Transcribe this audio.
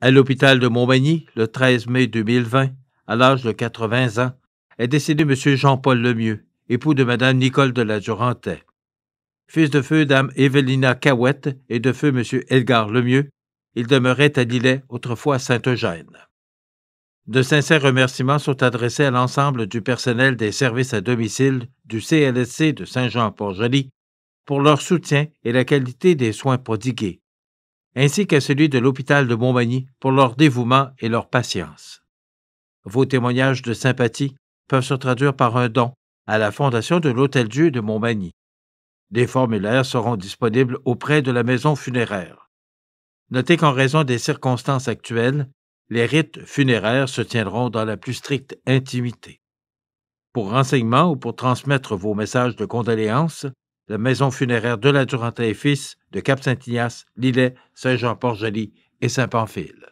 à l'hôpital de Montmagny le 13 mai 2020, à l'âge de 80 ans, est décédé M. Jean-Paul Lemieux, époux de Mme Nicole de la Durantais. Fils de feu Dame Evelina Cahouette et de feu M. Edgar Lemieux, il demeurait à Lillet, autrefois Saint-Eugène. De sincères remerciements sont adressés à l'ensemble du personnel des services à domicile du CLSC de Saint-Jean-Port-Joli pour leur soutien et la qualité des soins prodigués ainsi qu'à celui de l'hôpital de Montmagny pour leur dévouement et leur patience. Vos témoignages de sympathie peuvent se traduire par un don à la Fondation de l'Hôtel Dieu de Montmagny. Des formulaires seront disponibles auprès de la maison funéraire. Notez qu'en raison des circonstances actuelles, les rites funéraires se tiendront dans la plus stricte intimité. Pour renseignements ou pour transmettre vos messages de condoléances, la maison funéraire de la et Fils de Cap-Saint-Ignace, Lillet, Saint-Jean-Port-Joli et Saint-Pamphile.